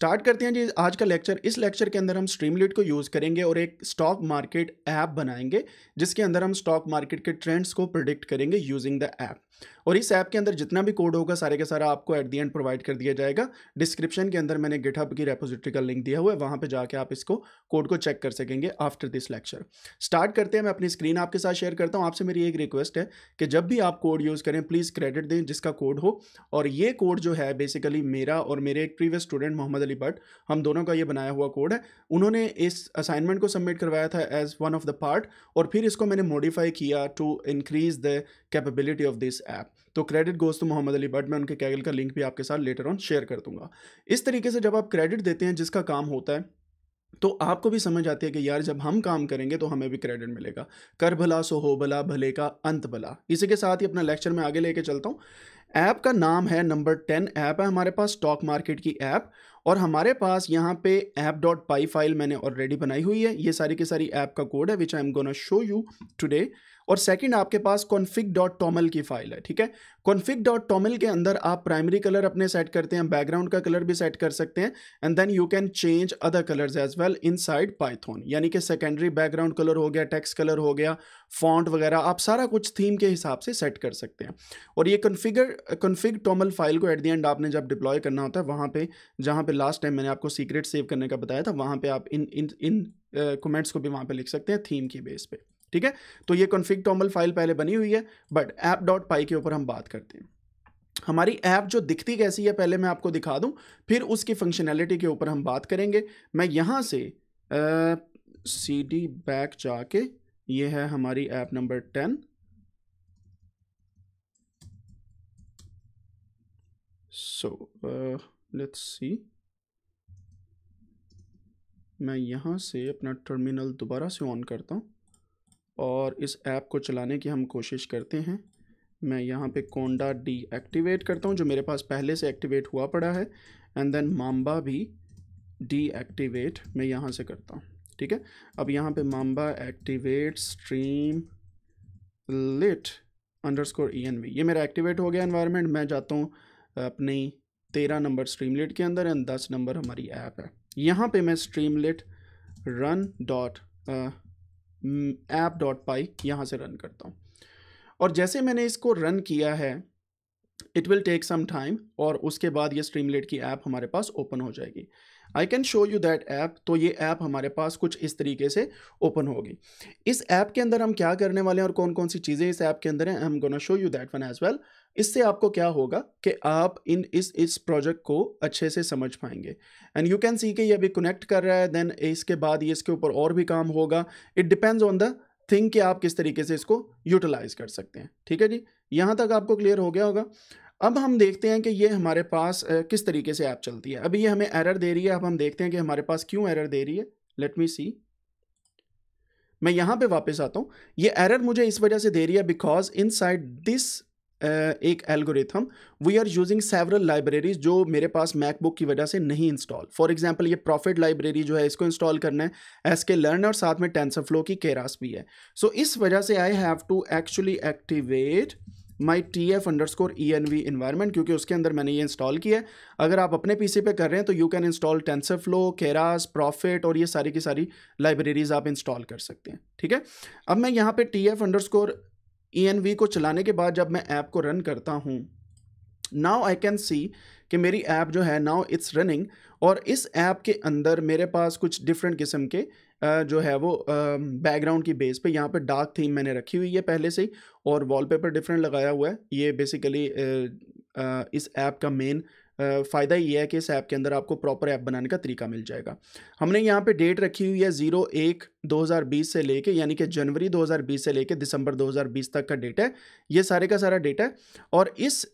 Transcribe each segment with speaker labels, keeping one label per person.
Speaker 1: Start करते हैं जी आज का लेक्चर इस लेक्चर के अंदर हम स्ट्रीमलिट को यूज़ करेंगे और एक स्टॉक मार्केट ऐप बनाएंगे जिसके अंदर हम स्टॉक मार्केट के ट्रेंड्स को प्रोडिक्ट करेंगे यूजिंग द ऐप और इस ऐप के अंदर जितना भी कोड होगा सारे का सारा आपको एट दी एंड प्रोवाइड कर दिया जाएगा डिस्क्रिप्शन के अंदर मैंने गिटहब की रेपोजिटरी का लिंक दिया हुआ है वहाँ पर जाके आप इसको कोड को चेक कर सकेंगे आफ्टर दिस लेक्चर स्टार्ट करते हैं मैं अपनी स्क्रीन आपके साथ शेयर करता हूँ आपसे मेरी एक रिक्वेस्ट है कि जब भी आप कोड यूज़ करें प्लीज़ क्रेडिट दें जिसका कोड हो और ये कोड जो है बेसिकली मेरा और मेरे एक previous student Mohammed basically but हम दोनों का ये बनाया हुआ कोड है उन्होंने इस असाइनमेंट को सबमिट करवाया था as one of the part और फिर इसको मैंने मॉडिफाई किया to increase the capability of this app तो credit goes to Mohammed Ali but मैं उनके कैगल का लिंक भी आपके साथ लेटर ऑन शेयर कर दूंगा इस तरीके से जब आप क्रेडिट देते हैं जिसका काम होता है तो आपको भी समझ आती है कि यार जब हम काम करेंगे तो हमें भी क्रेडिट मिलेगा कर भला सो हो भला भले का अंत भला इसी के साथ ही अपना लेक्चर में आगे लेके चलता हूँ ऐप का नाम है नंबर टेन ऐप है हमारे पास स्टॉक मार्केट की ऐप और हमारे पास यहाँ पे ऐप डॉट पाई फाइल मैंने ऑलरेडी बनाई हुई है ये सारी की सारी ऐप का कोड है which I am gonna show you today और सेकंड आपके पास कॉन्फिक डॉट टॉमल की फाइल है ठीक है कॉन्फिक डॉट टॉमल के अंदर आप प्राइमरी कलर अपने सेट करते हैं बैकग्राउंड का कलर भी सेट कर सकते हैं and then you can change other colours as well inside Python यानी कि सेकेंडरी बैकग्राउंड कलर हो गया टेक्स कलर हो गया फॉन्ट वगैरह आप सारा कुछ थीम के हिसाब से सेट कर सकते हैं और ये कन्फिगर कन्फिग टॉमल फाइल को एट दी एंड आपने जब डिप्लॉय करना होता है वहाँ पर जहाँ पर लास्ट टाइम मैंने आपको सीक्रेट सेव करने का बताया था वहाँ पर आप इन इन इन कमेंट्स uh, को भी वहाँ पे लिख सकते हैं थीम की बेस पे ठीक है तो ये कॉन्फिग टॉमल फाइल पहले बनी हुई है बट ऐप डॉट पाई के ऊपर हम बात करते हैं हमारी ऐप जो दिखती कैसी है पहले मैं आपको दिखा दूं फिर उसकी फंक्शनैलिटी के ऊपर हम बात करेंगे मैं यहाँ से सी डी बैक जाके ये है हमारी app number ten so let's see मैं यहाँ से अपना टर्मिनल दोबारा से ऑन करता हूँ और इस ऐप को चलाने की हम कोशिश करते हैं मैं यहाँ पे कोंडा डी एक्टिवेट करता हूँ जो मेरे पास पहले से एक्टिवेट हुआ पड़ा है एंड देन माम्बा भी डी एक्टिवेट मैं यहाँ से करता हूँ ठीक है अब यहाँ पे mamba activate streamlit underscore E e N V ये मेरा एक्टिवेट हो गया इन्वायरमेंट मैं जाता हूँ अपनी तेरह नंबर लिट के अंदर एंड दस नंबर हमारी ऐप है यहाँ पर मैं streamlit run dot app dot py यहाँ से रन करता हूँ और जैसे मैंने इसको रन किया है it will take some time और उसके बाद ये स्ट्रीमलेट की ऐप हमारे पास ओपन हो जाएगी I can show you that app तो ये ऐप हमारे पास कुछ इस तरीके से ओपन होगी इस ऐप के अंदर हम क्या करने वाले हैं और कौन कौन सी चीज़ें इस ऐप के अंदर हैं I am gonna show you that one as well इससे आपको क्या होगा कि आप इन इस इस प्रोजेक्ट को अच्छे से समझ पाएंगे एंड यू कैन सी कि ये अभी कनेक्ट कर रहा है देन इसके बाद ये इसके ऊपर और भी काम होगा it depends on the thing कि आप किस तरीके से इसको यूटिलाइज कर सकते हैं ठीक है जी यहाँ तक आपको क्लियर हो गया होगा अब हम देखते हैं कि ये हमारे पास किस तरीके से ऐप चलती है अभी ये हमें एरर दे रही है अब हम देखते हैं कि हमारे पास क्यों एरर दे रही है लेट मी सी मैं यहाँ पे वापस आता हूँ ये एरर मुझे इस वजह से दे रही है बिकॉज इन दिस एक algorithm we are using several libraries जो मेरे पास मैकबुक की वजह से नहीं इंस्टॉल फॉर एग्जाम्पल ये प्रॉफिट लाइब्रेरी जो है इसको इंस्टॉल करना है एस के लर्न और साथ में टेंसर फ्लो की केरास भी है सो so, इस वजह से I have to actually activate my T F underscore E N V environment क्योंकि उसके अंदर मैंने ये इंस्टॉल किया है अगर आप अपने पी सी पे कर रहे हैं तो you can install TensorFlow Keras Prophet और ये सारी की सारी लाइब्रेरीज आप इंस्टॉल कर सकते हैं ठीक है अब मैं यहाँ पे T F underscore E e को चलाने के बाद जब मैं ऐप को रन करता हूँ नाउ आई कैन सी कि मेरी ऐप जो है नाउ इट्स रनिंग और इस ऐप के अंदर मेरे पास कुछ डिफरेंट किस्म के जो है वो बैकग्राउंड की बेस पे यहाँ पे डार्क थीम मैंने रखी हुई है पहले से ही और वॉलपेपर डिफरेंट लगाया हुआ है ये बेसिकली इस ऐप का मेन फ़ायदा ये है कि इस ऐप के अंदर आपको प्रॉपर ऐप बनाने का तरीका मिल जाएगा हमने यहाँ पे डेट रखी हुई है ज़ीरो एक 2020 से लेके यानी कि जनवरी 2020 से लेके दिसंबर 2020 तक का डेटा है ये सारे का सारा डेटा है और इस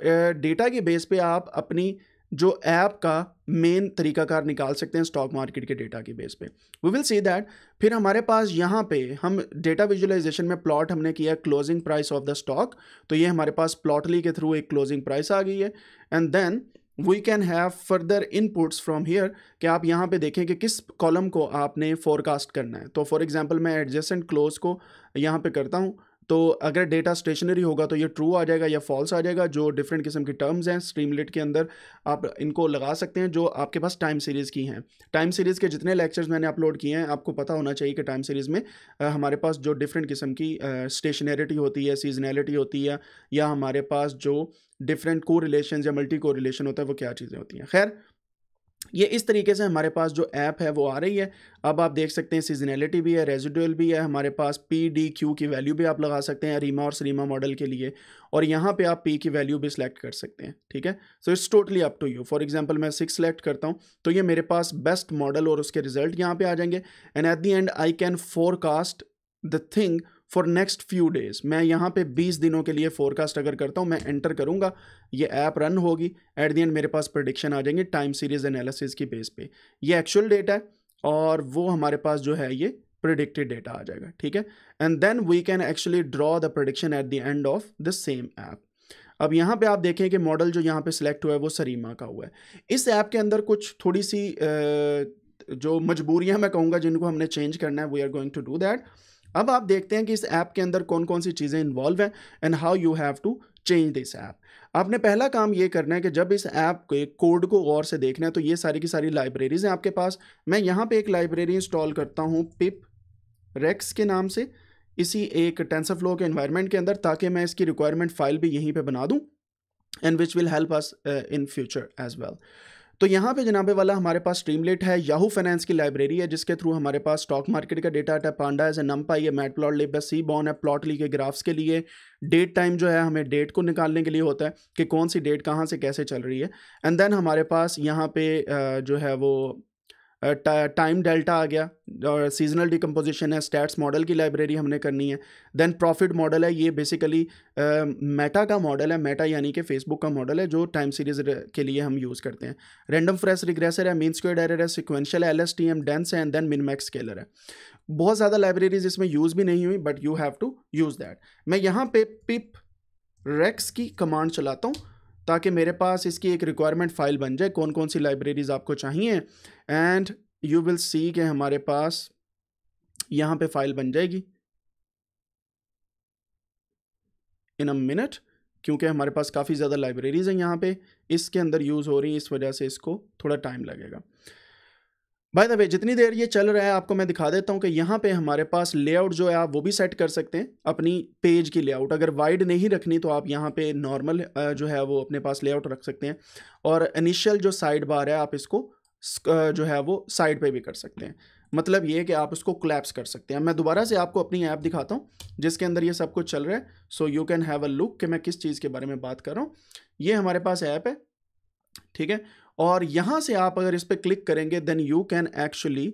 Speaker 1: डेटा के बेस पे आप अपनी जो ऐप का मेन तरीकाकार निकाल सकते हैं स्टॉक मार्केट के डेटा के बेस पे वी विल सी दैट फिर हमारे पास यहाँ पे हम डेटा विजुअलाइजेशन में प्लॉट हमने किया closing price of the stock तो ये हमारे पास प्लॉटली के थ्रू एक क्लोजिंग प्राइस आ गई है and then we can have further inputs from here कि आप यहाँ पे देखें कि किस कॉलम को आपने फोरकास्ट करना है तो फॉर एग्जांपल मैं एडजस्टेंट क्लोज को यहाँ पे करता हूँ तो अगर डेटा स्टेशनरी होगा तो ये ट्रू आ जाएगा या फॉल्स आ जाएगा जो डिफरेंट किस्म के टर्म्स हैं स्ट्रीमलेट के अंदर आप इनको लगा सकते हैं जो आपके पास टाइम सीरीज़ की हैं टाइम सीरीज़ के जितने लेक्चर्स मैंने अपलोड किए हैं आपको पता होना चाहिए कि टाइम सीरीज़ में आ, हमारे पास जो डिफरेंट किस्म की स्टेशनरिटी होती है सीजनैलिटी होती है या हमारे पास जो डिफरेंट को रिलेशन या मल्टी को रिलेशन होता है वो क्या चीज़ें होती हैं खैर ये इस तरीके से हमारे पास जो ऐप है वो आ रही है अब आप देख सकते हैं सीजनैलिटी भी है रेजिडुअल भी है हमारे पास पी डी क्यू की वैल्यू भी आप लगा सकते हैं रीमा और सरीमा मॉडल के लिए और यहाँ पे आप पी की वैल्यू भी सिलेक्ट कर सकते हैं ठीक है so it's totally up to you for example मैं सिक्स सेलेक्ट करता हूँ तो ये मेरे पास बेस्ट मॉडल और उसके रिजल्ट यहाँ पर आ जाएंगे and at the end I can forecast the thing for next few days मैं यहाँ पे 20 दिनों के लिए फोरकास्ट अगर करता हूँ मैं एंटर करूँगा ये ऐप रन होगी एट दी एंड मेरे पास प्रडिक्शन आ जाएंगे टाइम सीरीज एनालिसिस की बेस पे ये एक्चुअल डेटा है और वो हमारे पास जो है ये प्रडिक्टेड डेटा आ जाएगा ठीक है and then we can actually draw the prediction at the end of the same app अब यहाँ पे आप देखें कि मॉडल जो यहाँ पे सिलेक्ट हुआ है वो सरीमा का हुआ है इस ऐप के अंदर कुछ थोड़ी सी जो मजबूरियाँ मैं कहूँगा जिनको हमने चेंज करना है we are going to do that अब आप देखते हैं कि इस ऐप के अंदर कौन कौन सी चीज़ें इन्वॉल्व हैं and how you have to change this app आपने पहला काम ये करना है कि जब इस ऐप के कोड को गौर से देखना है तो ये सारी की सारी लाइब्रेरीज हैं आपके पास मैं यहाँ पे एक लाइब्रेरी इंस्टॉल करता हूँ पिप रेक्स के नाम से इसी एक टेंसर फ्लो के इन्वायरमेंट के अंदर ताकि मैं इसकी रिक्वायरमेंट फाइल भी यहीं पर बना दूँ and which will help us in future as well तो यहाँ पे जनाबे वाला हमारे पास स्ट्रीमलेट है याहू फाइनेंस की लाइब्रेरी है जिसके थ्रू हमारे पास स्टॉक मार्केट का डेटा है पांडा है नम्पाई है मैट प्लॉट लिप है सी बॉन है प्लॉट ली के ग्राफ्स के लिए डेट टाइम जो है हमें डेट को निकालने के लिए होता है कि कौन सी डेट कहाँ से कैसे चल रही है एंड देन हमारे पास यहाँ पे जो है वो टाइम डेल्टा आ गया और सीजनल डिकम्पोजिशन है स्टैट्स मॉडल की लाइब्रेरी हमने करनी है देन प्रॉफिट मॉडल है ये बेसिकली मेटा का मॉडल है मेटा यानी कि फेसबुक का मॉडल है जो टाइम सीरीज के लिए हम यूज़ करते हैं रैंडम फ्रेश रिग्रेसर है मीन स्क्वेड एरर है sequential L S T M dense है एंड देन मिनमैक्स स्केलर है बहुत ज़्यादा लाइब्रेरीज इसमें यूज़ भी नहीं हुई but you have to use that मैं यहाँ पे पिप रेक्स की कमांड चलाता हूँ ताकि मेरे पास इसकी एक रिक्वायरमेंट फ़ाइल बन जाए कौन कौन सी लाइब्रेरीज़ आपको चाहिए एंड यू विल सी के हमारे पास यहाँ पे फाइल बन जाएगी इन अ मिनट क्योंकि हमारे पास काफ़ी ज़्यादा लाइब्रेरीज़ हैं यहाँ पे इसके अंदर यूज़ हो रही है इस वजह से इसको थोड़ा टाइम लगेगा बाय द वे जितनी देर ये चल रहा है आपको मैं दिखा देता हूँ कि यहाँ पे हमारे पास लेआउट जो है आप वो भी सेट कर सकते हैं अपनी पेज की लेआउट अगर वाइड नहीं रखनी तो आप यहाँ पे नॉर्मल जो है वो अपने पास लेआउट रख सकते हैं और इनिशियल जो साइड बार है आप इसको जो है वो साइड पे भी कर सकते हैं मतलब ये कि आप उसको क्लैप्स कर सकते हैं मैं दोबारा से आपको अपनी ऐप दिखाता हूँ जिसके अंदर ये सब कुछ चल रहा है so you can have a look कि मैं किस चीज़ के बारे में बात कर रहा हूँ ये हमारे पास ऐप है ठीक है और यहाँ से आप अगर इस पर क्लिक करेंगे then you can actually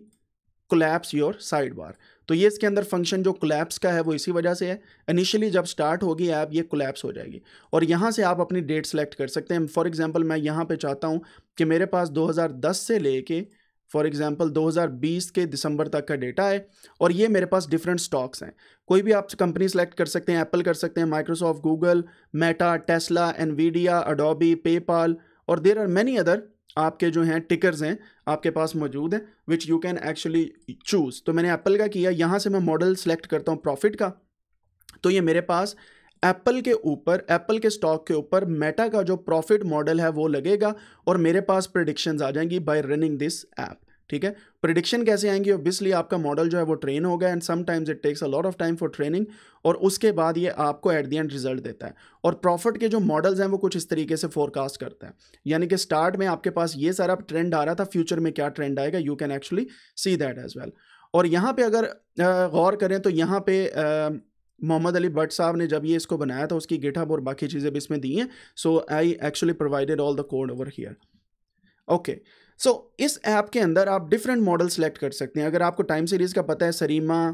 Speaker 1: collapse your side bar तो ये इसके अंदर फंक्शन जो क्लैप्स का है वो इसी वजह से है इनिशियली जब स्टार्ट होगी ऐप ये क्लैप्स हो जाएगी और यहाँ से आप अपनी डेट सेलेक्ट कर सकते हैं फॉर एग्जांपल मैं यहाँ पे चाहता हूँ कि मेरे पास 2010 से लेके फॉर एग्ज़ाम्पल 2020 के दिसंबर तक का डेटा है और ये मेरे पास डिफरेंट स्टॉक्स हैं कोई भी आप कंपनी सेलेक्ट कर सकते हैं एप्पल कर सकते हैं Microsoft Google Meta Tesla Nvidia Adobe PayPal और देर आर मैनी अदर आपके जो हैं टिकर्स हैं आपके पास मौजूद हैं which you can actually choose तो मैंने एप्पल का किया यहाँ से मैं मॉडल सेलेक्ट करता हूँ प्रॉफिट का तो ये मेरे पास एप्पल के ऊपर एप्पल के स्टॉक के ऊपर मेटा का जो प्रॉफिट मॉडल है वो लगेगा और मेरे पास प्रडिक्शन आ जाएंगी बाय रनिंग दिस ऐप ठीक है प्रिडिक्शन कैसे आएंगी ऑब्वियसली आपका मॉडल जो है वो ट्रेन होगा and sometimes it takes a lot of time for training और उसके बाद ये आपको एट दी एंड रिजल्ट देता है और प्रॉफिट के जो मॉडल्स हैं वो कुछ इस तरीके से फोरकास्ट करता है यानी कि स्टार्ट में आपके पास ये सारा ट्रेंड आ रहा था फ्यूचर में क्या ट्रेंड आएगा you can actually see that as well और यहाँ पर अगर गौर करें तो यहाँ पे मोहम्मद अली भट्ट साहब ने जब ये इसको बनाया था उसकी गिटहब और बाकी चीज़ें भी इसमें दी हैं so I actually provided all the code over here okay so so, इस ऐप के अंदर आप डिफरेंट मॉडल सेलेक्ट कर सकते हैं अगर आपको टाइम सीरीज़ का पता है SARIMA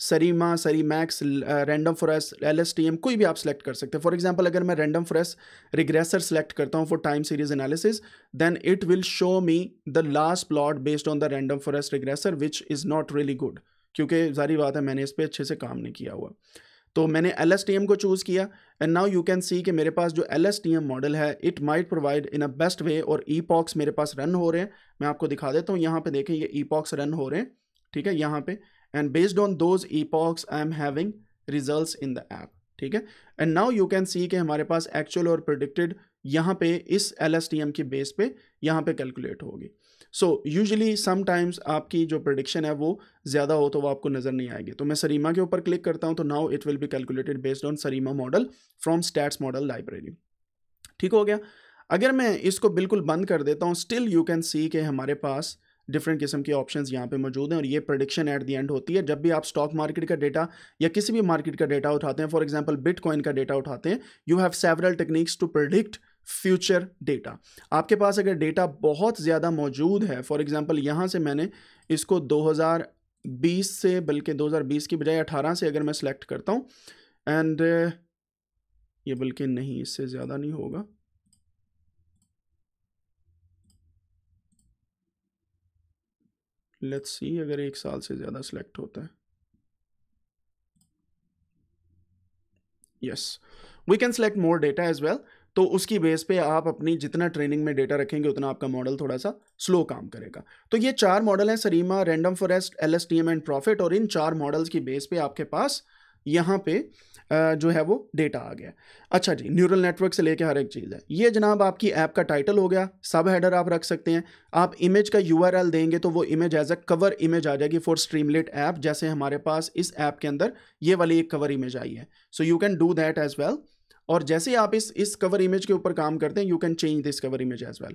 Speaker 1: SARIMA SARIMAX random forest L S T M कोई भी आप सेलेक्ट कर सकते हैं फॉर एग्जाम्पल अगर मैं रैंडम फॉरेस रिग्रेसर सेलेक्ट करता हूँ for time series analysis then it will show me the last plot based on the random forest regressor which is not really good क्योंकि जारी बात है मैंने इस पर अच्छे से काम नहीं किया हुआ तो मैंने एल को चूज़ किया and now you can see कि मेरे पास जो एल मॉडल है it might provide in a best way और ई पॉक्स मेरे पास रन हो रहे हैं मैं आपको दिखा देता हूँ यहाँ पे देखें ये ई पॉक्स रन हो रहे हैं ठीक है यहाँ पे and based on those epochs I am having result in the app ठीक है and now you can see कि हमारे पास एक्चुअल और प्रोडिक्टेड यहाँ पे इस एल की बेस पे यहाँ पे कैलकुलेट होगी सो यूजली समटाइम्स आपकी जो प्रडिक्शन है वो ज़्यादा हो तो वो आपको नज़र नहीं आएगी तो मैं सरीमा के ऊपर क्लिक करता हूँ तो now it will be calculated based on SARIMA model from stats model library ठीक हो गया अगर मैं इसको बिल्कुल बंद कर देता हूँ स्टिल यू कैन सी के हमारे पास डिफरेंट किस्म के ऑप्शन यहाँ पे मौजूद हैं और ये प्रडिक्शन एट दी एंड होती है जब भी आप स्टॉक मार्केट का डेटा या किसी भी मार्केट का डेटा उठाते हैं फॉर एग्जाम्पल बिटकॉइन का डेटा उठाते हैं you have several techniques to predict future data आपके पास अगर डेटा बहुत ज़्यादा मौजूद है फॉर एग्ज़ाम्पल यहाँ से मैंने इसको 2020 से बल्कि 2020 की बजाय 18 से अगर मैं सिलेक्ट करता हूँ एंड ये बल्कि नहीं इससे ज़्यादा नहीं होगा लेट्स सी अगर एक साल से ज़्यादा सिलेक्ट होता है yes we can select more data as well तो उसकी बेस पे आप अपनी जितना ट्रेनिंग में डेटा रखेंगे उतना आपका मॉडल थोड़ा सा स्लो काम करेगा तो ये चार मॉडल हैं SARIMA random forest L S T M and Prophet और इन चार मॉडल्स की बेस पे आपके पास यहाँ पे जो है वो डेटा आ गया अच्छा जी न्यूरल नेटवर्क से लेके हर एक चीज़ है ये जनाब आपकी ऐप का टाइटल हो गया सब हेडर आप रख सकते हैं आप इमेज का यू देंगे तो वो image as a cover image आ जाएगी फॉर स्ट्रीमलेट ऐप जैसे हमारे पास इस ऐप के अंदर ये वाली एक कवर इमेज आई है so you can do that as well और जैसे ही आप इस इस कवर इमेज के ऊपर काम करते हैं you can change this cover image as well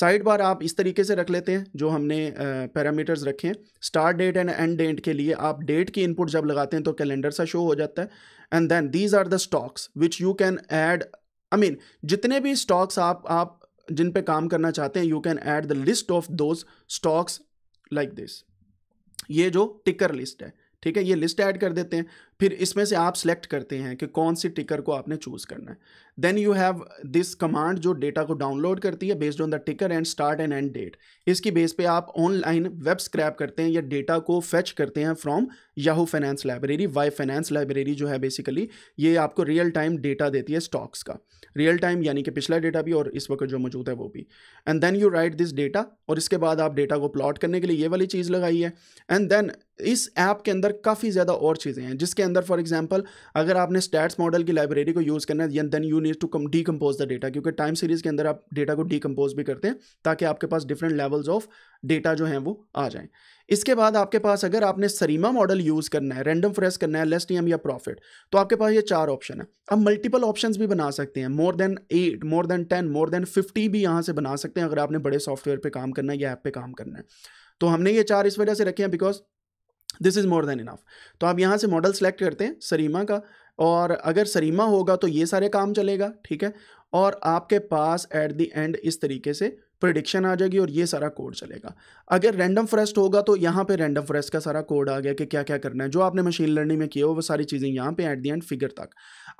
Speaker 1: side bar आप इस तरीके से रख लेते हैं जो हमने पैरामीटर्स uh, रखे हैं start date and end date के लिए आप डेट की इनपुट जब लगाते हैं तो कैलेंडर सा शो हो जाता है and then these are the stocks which you can add I mean जितने भी स्टॉक्स आप आप जिन पे काम करना चाहते हैं you can add the list of those stocks like this ये जो टिकर लिस्ट है ठीक है ये लिस्ट ऐड कर देते हैं फिर इसमें से आप सेलेक्ट करते हैं कि कौन सी टिकर को आपने चूज़ करना है then you have this command जो डेटा को डाउनलोड करती है based on the ticker and start and end date इसकी बेस पे आप ऑनलाइन वेब स्क्रैप करते हैं या डेटा को फेच करते हैं from Yahoo finance library Y finance library जो है बेसिकली ये आपको रियल टाइम डेटा देती है स्टॉक्स का रियल टाइम यानी कि पिछला डेटा भी और इस वक्त जो मौजूद है वो भी and then you write this data और इसके बाद आप डेटा को प्लॉट करने के लिए ये वाली चीज़ लगाई है एंड देन इस ऐप के अंदर काफ़ी ज़्यादा और चीज़ें हैं जिसके के अंदर फॉर एग्जाम्पल अगर आपने स्टैट्स मॉडल की लाइब्रेरी को यूज़ करना है then you need to decompose the data क्योंकि टाइम सीरीज़ के अंदर आप डेटा को डीकम्पोज भी करते हैं ताकि आपके पास डिफरेंट लेवल्स ऑफ डेटा जो हैं वो आ जाएँ इसके बाद आपके पास अगर आपने सरीमा मॉडल यूज़ करना है रैंडम फ्रेस करना है लेस टीएम या प्रॉफिट तो आपके पास ये चार ऑप्शन है आप मल्टीपल ऑप्शंस भी बना सकते हैं more than eight more than ten more than fifty भी यहाँ से बना सकते हैं अगर आपने बड़े सॉफ्टवेयर पर काम करना है या ऐप पे काम करना है तो हमने ये चार इस वजह से रखे हैं because this is more than enough तो आप यहाँ से मॉडल सेलेक्ट करते हैं सरीमा का और अगर सरीमा होगा तो ये सारे काम चलेगा ठीक है और आपके पास एट द एंड इस तरीके से प्रडिक्शन आ जाएगी और ये सारा कोड चलेगा अगर रैंडम फ्रेस्ट होगा तो यहाँ पे रैंडम फ्रेस्ट का सारा कोड आ गया कि क्या क्या करना है जो आपने मशीन लर्निंग में किया हो वो सारी चीज़ें यहाँ पे एट दी एंड फिगर तक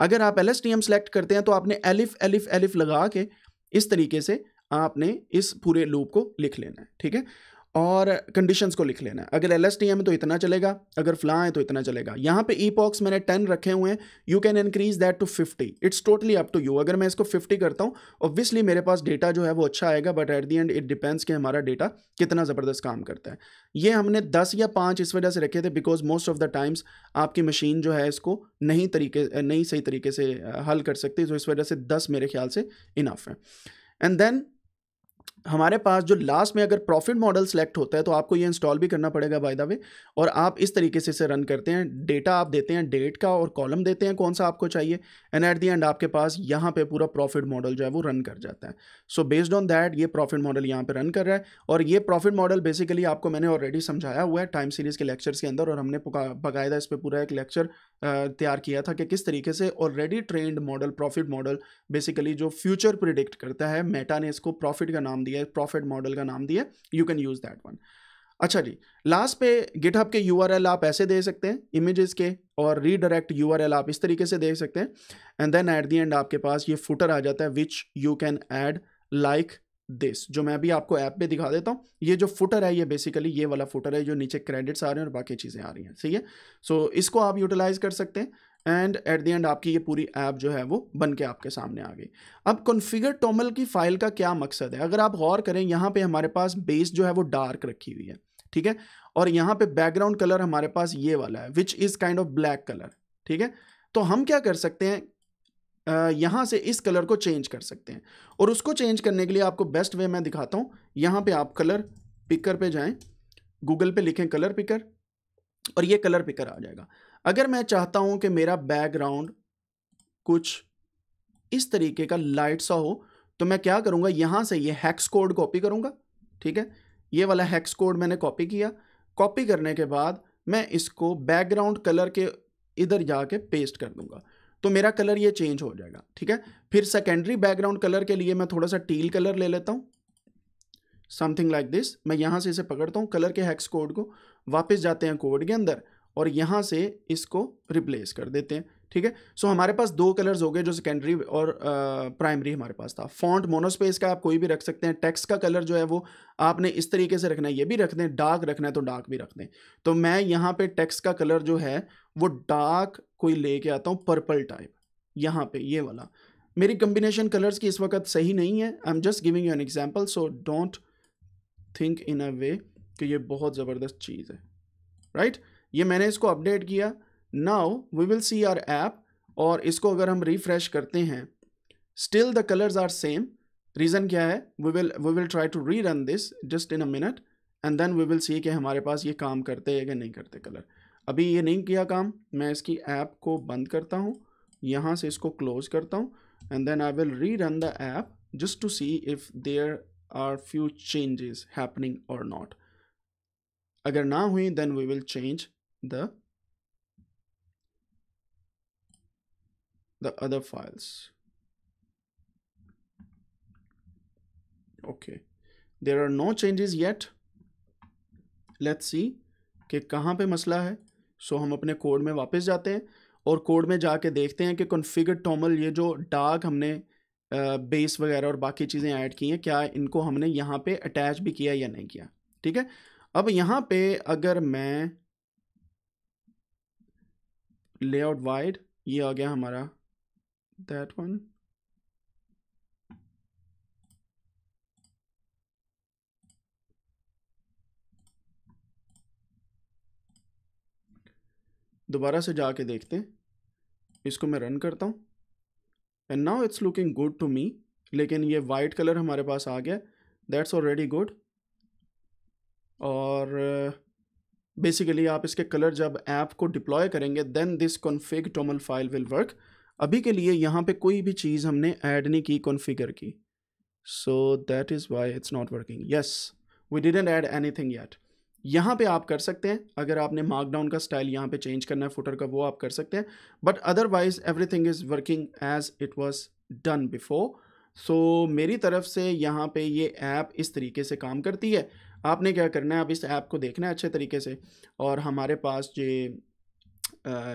Speaker 1: अगर आप L S T M select करते हैं तो आपने एलिफ एलिफ एलिफ लगा के इस तरीके से आपने इस पूरे लूप को लिख लेना है ठीक है और कंडीशंस को लिख लेना है अगर एल एस टी एम है तो इतना चलेगा अगर फ्ला है तो इतना चलेगा यहाँ पे ई पॉक्स मैंने टेन रखे हुए हैं you can increase that to fifty it's totally up to you अगर मैं इसको फिफ्टी करता हूँ ऑब्वियसली मेरे पास डेटा जो है वो अच्छा आएगा but at the end it depends कि हमारा डेटा कितना ज़बरदस्त काम करता है ये हमने दस या पाँच इस वजह से रखे थे because most of the times आपकी मशीन जो है इसको नहीं तरीके नहीं सही तरीके से हल कर सकती तो इस वजह से दस मेरे ख्याल से इनफ है एंड देन हमारे पास जो लास्ट में अगर प्रॉफिट मॉडल सेलेक्ट होता है तो आपको ये इंस्टॉल भी करना पड़ेगा बाय द वे और आप इस तरीके से इसे रन करते हैं डेटा आप देते हैं डेट का और कॉलम देते हैं कौन सा आपको चाहिए एंड एट दी एंड आपके पास यहाँ पे पूरा प्रॉफिट मॉडल जो है वो रन कर जाता है सो बेस्ड ऑन दैट ये प्रॉफिट मॉडल यहाँ पर रन कर रहा है और ये प्रॉफिट मॉडल बेसिकली आपको मैंने ऑलरेडी समझाया हुआ है टाइम सीरीज़ के लेक्चर्स के अंदर और हमने बाकायदा इस पर पूरा एक लेक्चर तैयार किया था कि किस तरीके से already trained model Prophet model basically जो फ्यूचर प्रिडिक्ट करता है मेटा ने इसको प्रॉफिट का नाम दिया दिया है प्रॉफिट मॉडल का नाम दिया you can use that one अच्छा जी लास्ट पे गिटहब के यू आप ऐसे दे सकते हैं इमेजेस के और रीडायरेक्ट यू आप इस तरीके से दे सकते हैं and then at the end आपके पास ये फुटर आ जाता है which you can add like this जो मैं अभी आपको ऐप पे दिखा देता हूँ ये जो फुटर है ये बेसिकली ये वाला फुटर है जो नीचे क्रेडिट्स आ रहे हैं और बाकी चीज़ें आ रही हैं सही है सो so, इसको आप यूटिलाइज कर सकते हैं एंड एट द एंड आपकी ये पूरी ऐप जो है वो बन के आपके सामने आ गई अब कॉन्फ़िगर टोमल की फ़ाइल का क्या मकसद है अगर आप गौर करें यहाँ पे हमारे पास बेस जो है वो डार्क रखी हुई है ठीक है और यहाँ पे बैकग्राउंड कलर हमारे पास ये वाला है which is kind of black colour ठीक है तो हम क्या कर सकते हैं यहाँ से इस कलर को चेंज कर सकते हैं और उसको चेंज करने के लिए आपको बेस्ट वे मैं दिखाता हूँ यहाँ पे आप कलर पिकर पे जाएँ गूगल पर लिखें कलर पिकर और ये कलर पिकर आ जाएगा अगर मैं चाहता हूँ कि मेरा बैकग्राउंड कुछ इस तरीके का लाइट सा हो तो मैं क्या करूंगा यहां से ये हैक्स कोड कॉपी करूंगा ठीक है ये वाला हैक्स कोड मैंने कॉपी किया कॉपी करने के बाद मैं इसको बैकग्राउंड कलर के इधर जाके पेस्ट कर दूंगा तो मेरा कलर ये चेंज हो जाएगा ठीक है फिर सेकेंडरी बैकग्राउंड कलर के लिए मैं थोड़ा सा टील कलर ले लेता हूँ समथिंग लाइक दिस मैं यहाँ से इसे पकड़ता हूँ कलर के हैक्स कोड को वापस जाते हैं कोड के अंदर और यहाँ से इसको रिप्लेस कर देते हैं ठीक है सो हमारे पास दो कलर्स हो गए जो सेकेंडरी और प्राइमरी हमारे पास था फॉन्ट मोनोस्पेस का आप कोई भी रख सकते हैं टेक्स्ट का कलर जो है वो आपने इस तरीके से रखना है ये भी रख दें डार्क रखना है तो डार्क भी रख दें तो मैं यहाँ पे टेक्स्ट का कलर जो है वो डार्क कोई लेके आता हूँ पर्पल टाइप यहाँ पर ये वाला मेरी कम्बिनेशन कलर्स की इस वक्त सही नहीं है I am just giving you an example so don't think in a way कि ये बहुत ज़बरदस्त चीज़ है राइट right? ये मैंने इसको अपडेट किया now we will see our app और इसको अगर हम रिफ्रेश करते हैं still the colours are same reason क्या है we will we will try to rerun this just in a minute and then we will see कि हमारे पास ये काम करते हैं कि नहीं करते कलर अभी ये नहीं किया काम मैं इसकी ऐप को बंद करता हूँ यहाँ से इसको क्लोज करता हूँ and then I will rerun the app just to see if there are few changes happening और नॉट अगर ना हुई then we will change the the other files okay there are no changes yet let's see कि कहाँ पे मसला है सो so, हम अपने कोड में वापस जाते हैं और कोड में जाके देखते हैं कि कॉन्फ़िगर टॉमल ये जो डार्क हमने बेस वगैरह और बाकी चीज़ें ऐड की हैं क्या इनको हमने यहाँ पे अटैच भी किया या नहीं किया ठीक है अब यहाँ पे अगर मैं लेआउट वाइड ये आ गया हमारा दैट वन दोबारा से जाके देखते हैं इसको मैं रन करता हूँ and now it's looking good to me लेकिन ये वाइट कलर हमारे पास आ गया दैट्स ऑलरेडी गुड और बेसिकली आप इसके कलर जब ऐप को डिप्लॉय करेंगे then this config toml file will work अभी के लिए यहाँ पे कोई भी चीज़ हमने ऐड नहीं की कॉन्फ़िगर की so that is why it's not working yes we didn't add anything yet यहाँ पे आप कर सकते हैं अगर आपने मार्कडाउन का स्टाइल यहाँ पे चेंज करना है फुटर का वो आप कर सकते हैं but otherwise everything is working as it was done before so मेरी तरफ से यहाँ पे ये ऐप इस तरीके से काम करती है आपने क्या करना है आप इस ऐप को देखना है अच्छे तरीके से और हमारे पास ये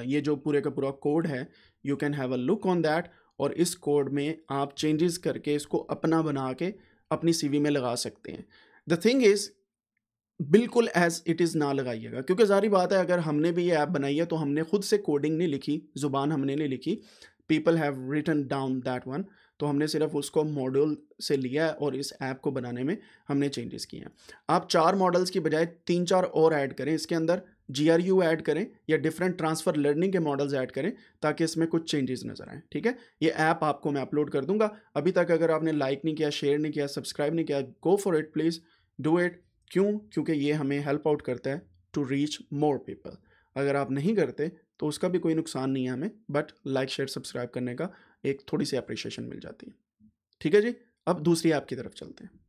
Speaker 1: ये जो पूरे का पूरा कोड है you can have a look on that और इस कोड में आप चेंजेस करके इसको अपना बना के अपनी सीवी में लगा सकते हैं द थिंग इज़ बिल्कुल एज इट इज़ ना लगाइएगा क्योंकि जारी बात है अगर हमने भी ये ऐप बनाई है तो हमने खुद से कोडिंग नहीं लिखी ज़ुबान हमने नहीं लिखी people have written down that one तो हमने सिर्फ उसको मॉड्यूल से लिया है और इस ऐप को बनाने में हमने चेंजेस किए हैं आप चार मॉडल्स की बजाय तीन चार और ऐड करें इसके अंदर जी आर यू ऐड करें या डिफरेंट ट्रांसफ़र लर्निंग के मॉडल्स ऐड करें ताकि इसमें कुछ चेंजेस नज़र आएँ ठीक है ये ऐप आपको मैं अपलोड कर दूंगा अभी तक अगर आपने लाइक नहीं किया शेयर नहीं किया सब्सक्राइब नहीं किया go for it please do it क्यों क्योंकि ये हमें हेल्प आउट करता है टू रीच मोर पीपल अगर आप नहीं करते तो उसका भी कोई नुकसान नहीं है हमें बट लाइक शेयर सब्सक्राइब करने का एक थोड़ी सी अप्रिशिएशन मिल जाती है ठीक है जी अब दूसरी ऐप की तरफ चलते हैं